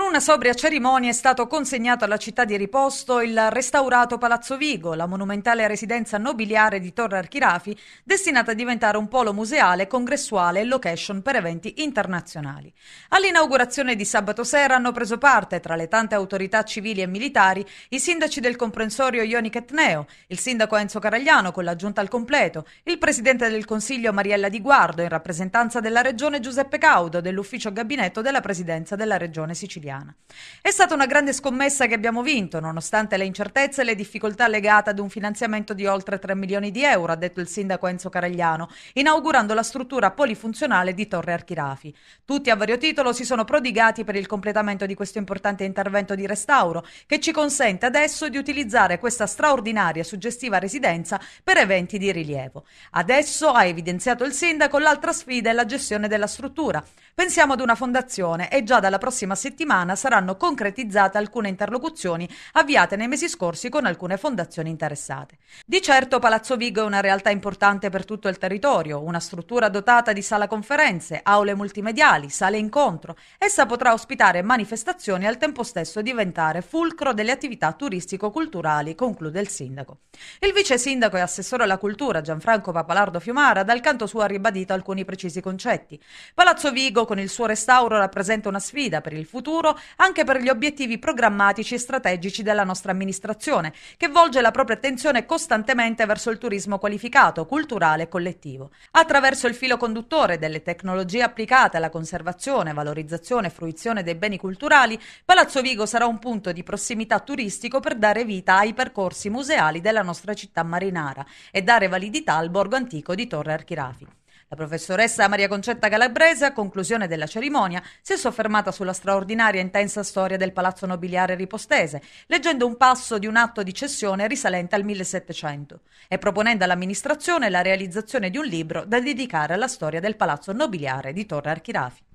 Con una sobria cerimonia è stato consegnato alla città di riposto il restaurato Palazzo Vigo, la monumentale residenza nobiliare di Torre Archirafi, destinata a diventare un polo museale, congressuale e location per eventi internazionali. All'inaugurazione di sabato sera hanno preso parte, tra le tante autorità civili e militari, i sindaci del comprensorio Ioni Etneo, il sindaco Enzo Caragliano con la giunta al completo, il presidente del Consiglio Mariella Di Guardo in rappresentanza della regione Giuseppe Caudo dell'ufficio gabinetto della presidenza della regione siciliana italiana. È stata una grande scommessa che abbiamo vinto, nonostante le incertezze e le difficoltà legate ad un finanziamento di oltre 3 milioni di euro, ha detto il sindaco Enzo Caragliano, inaugurando la struttura polifunzionale di Torre Archirafi. Tutti a vario titolo si sono prodigati per il completamento di questo importante intervento di restauro, che ci consente adesso di utilizzare questa straordinaria e suggestiva residenza per eventi di rilievo. Adesso, ha evidenziato il sindaco, l'altra sfida è la gestione della struttura. Pensiamo ad una fondazione e già dalla prossima settimana settimana saranno concretizzate alcune interlocuzioni avviate nei mesi scorsi con alcune fondazioni interessate. Di certo Palazzo Vigo è una realtà importante per tutto il territorio, una struttura dotata di sala conferenze, aule multimediali, sale incontro. Essa potrà ospitare manifestazioni e al tempo stesso diventare fulcro delle attività turistico-culturali, conclude il sindaco. Il vice sindaco e assessore alla cultura Gianfranco Papalardo Fiumara dal canto suo ha ribadito alcuni precisi concetti. Palazzo Vigo con il suo restauro rappresenta una sfida per il futuro futuro anche per gli obiettivi programmatici e strategici della nostra amministrazione, che volge la propria attenzione costantemente verso il turismo qualificato, culturale e collettivo. Attraverso il filo conduttore delle tecnologie applicate alla conservazione, valorizzazione e fruizione dei beni culturali, Palazzo Vigo sarà un punto di prossimità turistico per dare vita ai percorsi museali della nostra città marinara e dare validità al borgo antico di Torre Archirafi. La professoressa Maria Concetta Calabrese, a conclusione della cerimonia, si è soffermata sulla straordinaria e intensa storia del palazzo nobiliare ripostese, leggendo un passo di un atto di cessione risalente al 1700 e proponendo all'amministrazione la realizzazione di un libro da dedicare alla storia del palazzo nobiliare di Torre Archirafi.